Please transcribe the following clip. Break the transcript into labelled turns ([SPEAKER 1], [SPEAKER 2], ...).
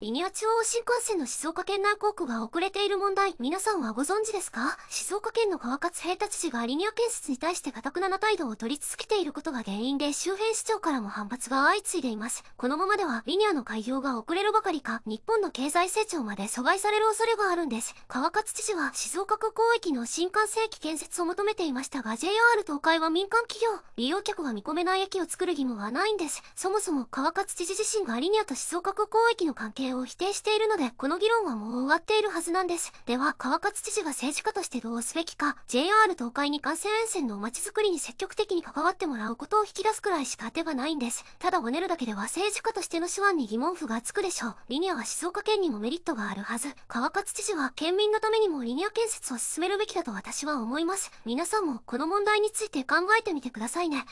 [SPEAKER 1] リニア中央新幹線の静岡県内航空が遅れている問題、皆さんはご存知ですか静岡県の川勝平太知事がリニア建設に対して固くなな態度を取り続けていることが原因で周辺市長からも反発が相次いでいます。このままではリニアの開業が遅れるばかりか、日本の経済成長まで阻害される恐れがあるんです。川勝知事は静岡空港駅の新幹線駅建設を求めていましたが JR 東海は民間企業、利用客が見込めない駅を作る義務はないんです。そもそも川勝知事自身がリニアと静岡空港駅の関係性を否定しているので、この議論はもう終わっているはずなんです。では、川勝知事が政治家としてどうすべきか、JR 東海に幹線沿線のまちづくりに積極的に関わってもらうことを引き出すくらいしか手がはないんです。ただ、ごねるだけでは政治家としての手腕に疑問符がつくでしょう。リニアは静岡県にもメリットがあるはず。川勝知事は、県民のためにもリニア建設を進めるべきだと私は思います。皆さんも、この問題について考えてみてくださいね。